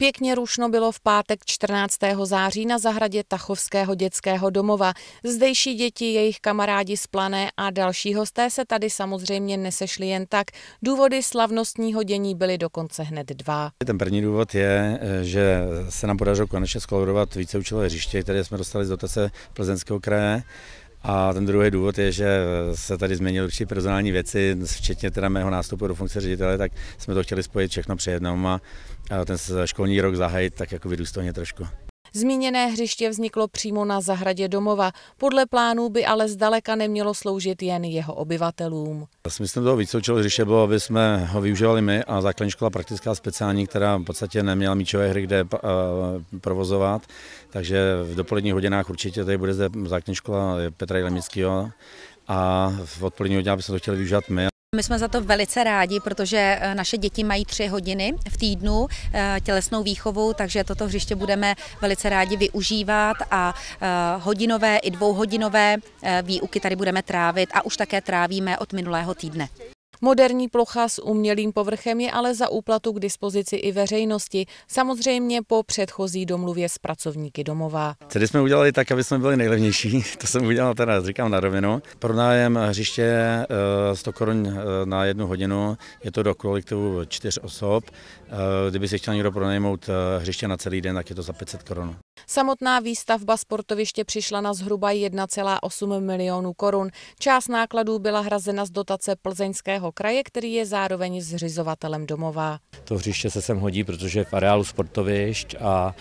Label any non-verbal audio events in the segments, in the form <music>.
Pěkně rušno bylo v pátek 14. září na zahradě Tachovského dětského domova. Zdejší děti, jejich kamarádi z Plané a další hosté se tady samozřejmě nesešli jen tak. Důvody slavnostního dění byly dokonce hned dva. Ten první důvod je, že se nám podařilo konečně skolorovat víceúčelové hřiště, které jsme dostali z dotace Plzeňského kraje a ten druhý důvod je, že se tady změnily určitě personální věci, včetně teda mého nástupu do funkce ředitele, tak jsme to chtěli spojit všechno při jednom a ten školní rok zahájit tak jako vydůstojně trošku. Zmíněné hřiště vzniklo přímo na zahradě domova, podle plánů by ale zdaleka nemělo sloužit jen jeho obyvatelům. Smyslem toho výcvičového hřiště bylo, aby jsme ho využívali my a základní škola praktická speciální, která v podstatě neměla míčové hry kde eh, provozovat, takže v dopoledních hodinách určitě tady bude zde základní škola Petra Jelemického a v odpolední hodině bychom to chtěli využívat my my jsme za to velice rádi, protože eh, naše děti mají tři hodiny v týdnu eh, tělesnou výchovu, takže toto hřiště budeme velice rádi využívat a eh, hodinové i dvouhodinové výuky tady budeme trávit a už také trávíme od minulého týdne. Moderní plocha s umělým povrchem je ale za úplatu k dispozici i veřejnosti, samozřejmě po předchozí domluvě s pracovníky domova. Tedy jsme udělali tak, aby jsme byli nejlevnější, <laughs> to jsem udělal teda, říkám na rovinu. Pronájem hřiště 100 eh, korun eh, na jednu hodinu, je to do kolektivu čtyř osob. Eh, kdyby si chtěl někdo pronajmout hřiště na celý den, tak je to za 500 korun. Samotná výstavba sportoviště přišla na zhruba 1,8 milionů korun. Část nákladů byla hrazena z dotace plzeňského kraje, který je zároveň zřizovatelem domova. To hřiště se sem hodí, protože je v areálu sportovišť a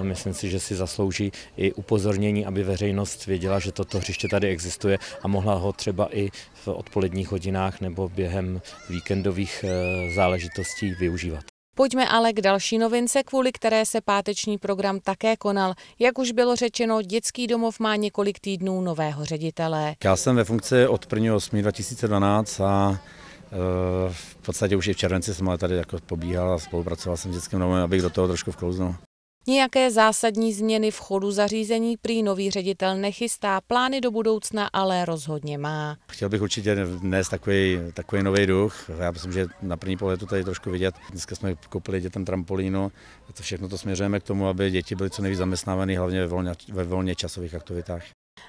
e, myslím si, že si zaslouží i upozornění, aby veřejnost věděla, že toto hřiště tady existuje a mohla ho třeba i v odpoledních hodinách nebo během víkendových e, záležitostí využívat. Pojďme ale k další novince, kvůli které se páteční program také konal. Jak už bylo řečeno, dětský domov má několik týdnů nového ředitele. Já jsem ve funkci od 1.8.2012 a e, v podstatě už i v červenci jsem ale tady jako pobíhal a spolupracoval jsem s dětským domovem, abych do toho trošku vklouznul. Nějaké zásadní změny v chodu zařízení prý nový ředitel nechystá, plány do budoucna ale rozhodně má. Chtěl bych určitě dnes takový, takový nový duch. Já myslím, že na první pohled to tady trošku vidět. Dneska jsme koupili dětem trampolínu. To všechno to směřujeme k tomu, aby děti byly co nejvíc zaměstnávané, hlavně ve volně, ve volně časových aktivitách.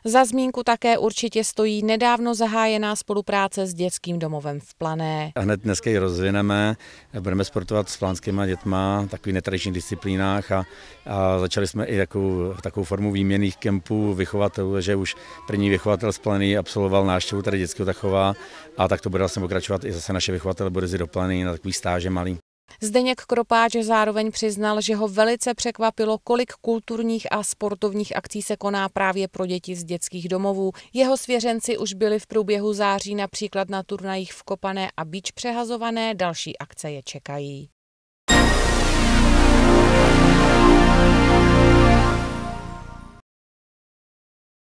Za zmínku také určitě stojí nedávno zahájená spolupráce s dětským domovem v Plané. A hned dneska ji rozvineme, budeme sportovat s plánskými dětma v takových netradičních disciplínách a, a začali jsme i takovou, takovou formu výměných kempů vychovatelů, že už první vychovatel z Plany absolvoval návštěvu tady dětského Tachova a tak to bude vlastně pokračovat i zase naše vychovatele bude do Plany na takový stáže malý. Zdeněk Kropáč zároveň přiznal, že ho velice překvapilo, kolik kulturních a sportovních akcí se koná právě pro děti z dětských domovů. Jeho svěřenci už byli v průběhu září například na turnajích v Kopané a Bíč přehazované, další akce je čekají.